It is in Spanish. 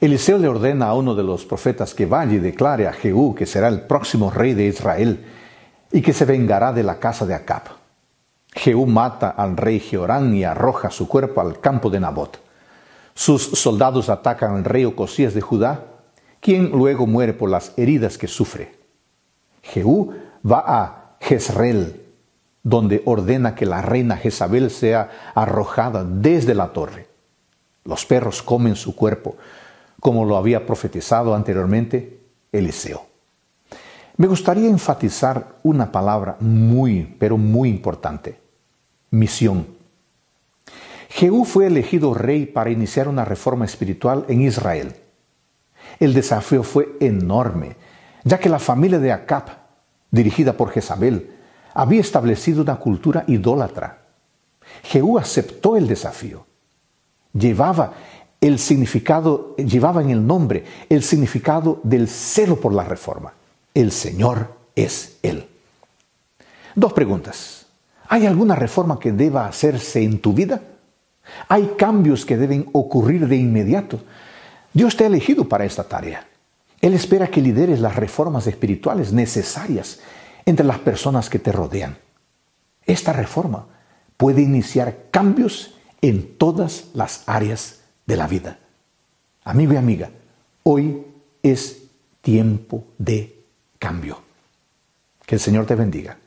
Eliseo le ordena a uno de los profetas que vaya y declare a Jehú que será el próximo rey de Israel y que se vengará de la casa de Acab. Jehú mata al rey Jeorán y arroja su cuerpo al campo de Nabot. Sus soldados atacan al rey Ocosías de Judá, quien luego muere por las heridas que sufre. Jehú va a Jezreel, donde ordena que la reina Jezabel sea arrojada desde la torre. Los perros comen su cuerpo, como lo había profetizado anteriormente Eliseo. Me gustaría enfatizar una palabra muy, pero muy importante, misión. Jehú fue elegido rey para iniciar una reforma espiritual en Israel. El desafío fue enorme, ya que la familia de Acab dirigida por Jezabel, había establecido una cultura idólatra. Jehú aceptó el desafío. Llevaba el significado, llevaba en el nombre el significado del celo por la reforma. El Señor es Él. Dos preguntas. ¿Hay alguna reforma que deba hacerse en tu vida? ¿Hay cambios que deben ocurrir de inmediato? Dios te ha elegido para esta tarea. Él espera que lideres las reformas espirituales necesarias entre las personas que te rodean. Esta reforma puede iniciar cambios en todas las áreas de la vida. Amigo y amiga, hoy es tiempo de cambio. Que el Señor te bendiga.